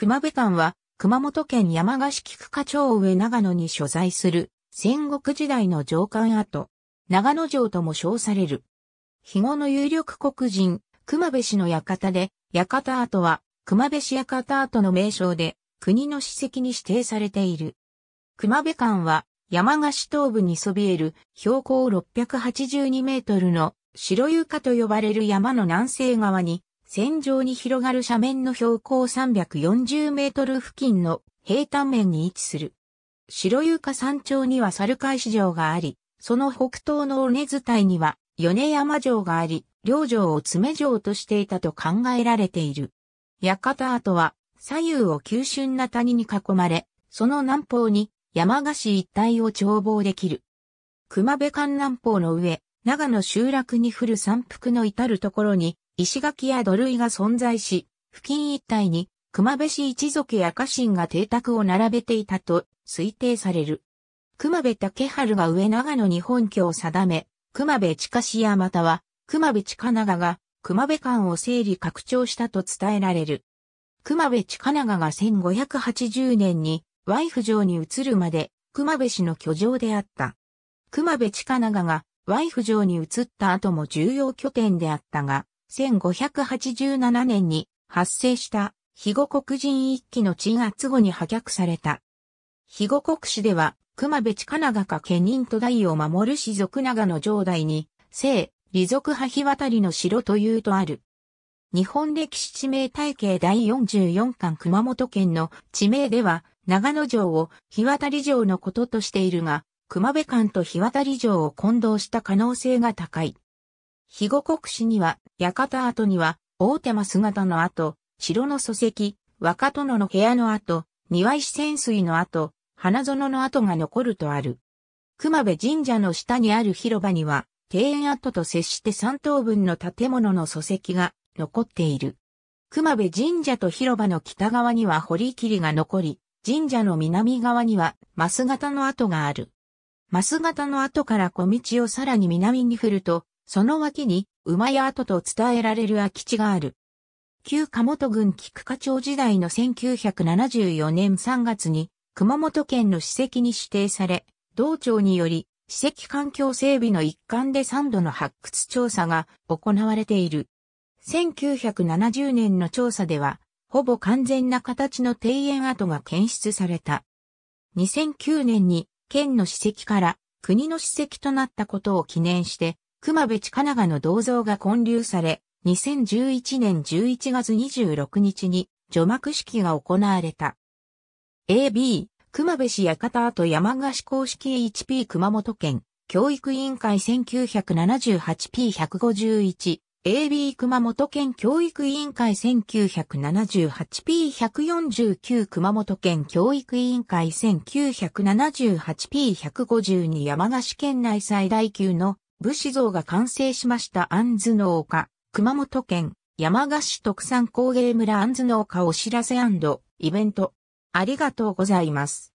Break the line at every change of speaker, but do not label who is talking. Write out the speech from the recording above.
熊部間は、熊本県山鹿市菊花町上長野に所在する、戦国時代の上官跡、長野城とも称される。肥後の有力黒人、熊部氏の館で、館跡は、熊部市館跡の名称で、国の史跡に指定されている。熊部間は、山鹿市東部にそびえる、標高682メートルの、白床と呼ばれる山の南西側に、線場に広がる斜面の標高340メートル付近の平坦面に位置する。白床山頂には猿海市場があり、その北東の尾根伝いには米山城があり、両城を爪城としていたと考えられている。館跡は左右を急峻な谷に囲まれ、その南方に山菓子一帯を眺望できる。熊部間南方の上、長野集落に降る山腹の至るところに石垣や土塁が存在し、付近一帯に熊部市一族や家臣が邸宅を並べていたと推定される。熊部竹春が上長野に本拠を定め、熊部近市やまたは熊部近長が熊部間を整理拡張したと伝えられる。熊部近長が1580年にワイフ城に移るまで熊部氏の居城であった。熊部近長がワイフ城に移った後も重要拠点であったが、1587年に発生した肥後国人一揆の鎮圧後に破却された。肥後国史では、熊部地下長か家人と大を守る氏族長の城代に、聖、李族派日渡りの城というとある。日本歴史地名体系第44巻熊本県の地名では、長野城を日渡り城のこととしているが、熊部間と日渡り城を混同した可能性が高い。肥後国史には、館跡には、大手間姿の跡、城の礎石、若殿の部屋の跡、庭石潜水の跡、花園の跡が残るとある。熊部神社の下にある広場には、庭園跡と接して三等分の建物の礎石が残っている。熊部神社と広場の北側には堀切が残り、神社の南側にはマス型の跡がある。マス型の跡から小道をさらに南に振ると、その脇に馬屋跡と伝えられる空き地がある。旧加本郡菊花町時代の1974年3月に熊本県の史跡に指定され、同庁により史跡環境整備の一環で3度の発掘調査が行われている。1970年の調査では、ほぼ完全な形の庭園跡が検出された。2009年に県の史跡から国の史跡となったことを記念して熊部地奈長の銅像が建立され、2011年11月26日に除幕式が行われた。AB、熊部市館跡山賀市公式 h p 熊本県、教育委員会 1978P151、AB 熊本県教育委員会 1978P149 熊本県教育委員会 1978P152 山市県内最大級の武士像が完成しました安図の丘、熊本県山鹿市特産工芸村安図の丘お知らせイベント。ありがとうございます。